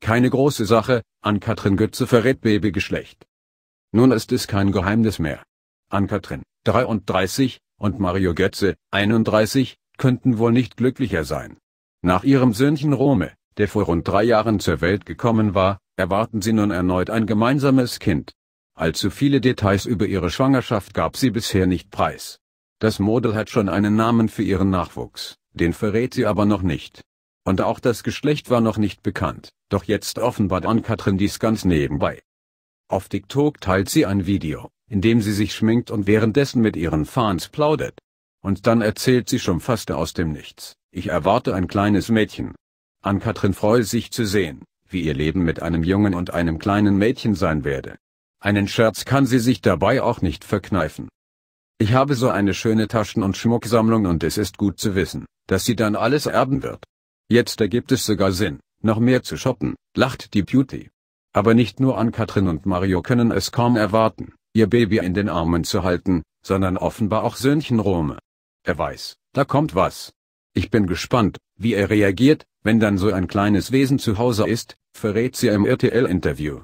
Keine große Sache, Ann-Kathrin Götze verrät Babygeschlecht. Nun ist es kein Geheimnis mehr. Ann-Kathrin, 33, und Mario Götze, 31, könnten wohl nicht glücklicher sein. Nach ihrem Söhnchen Rome, der vor rund drei Jahren zur Welt gekommen war, erwarten sie nun erneut ein gemeinsames Kind. Allzu viele Details über ihre Schwangerschaft gab sie bisher nicht preis. Das Model hat schon einen Namen für ihren Nachwuchs, den verrät sie aber noch nicht. Und auch das Geschlecht war noch nicht bekannt, doch jetzt offenbart Ann-Kathrin dies ganz nebenbei. Auf TikTok teilt sie ein Video, in dem sie sich schminkt und währenddessen mit ihren Fans plaudert. Und dann erzählt sie schon fast aus dem Nichts, ich erwarte ein kleines Mädchen. Ann-Kathrin freut sich zu sehen, wie ihr Leben mit einem Jungen und einem kleinen Mädchen sein werde. Einen Scherz kann sie sich dabei auch nicht verkneifen. Ich habe so eine schöne Taschen- und Schmucksammlung und es ist gut zu wissen, dass sie dann alles erben wird. Jetzt ergibt es sogar Sinn, noch mehr zu shoppen, lacht die Beauty. Aber nicht nur an Katrin und Mario können es kaum erwarten, ihr Baby in den Armen zu halten, sondern offenbar auch Söhnchen Rome. Er weiß, da kommt was. Ich bin gespannt, wie er reagiert, wenn dann so ein kleines Wesen zu Hause ist, verrät sie im RTL-Interview.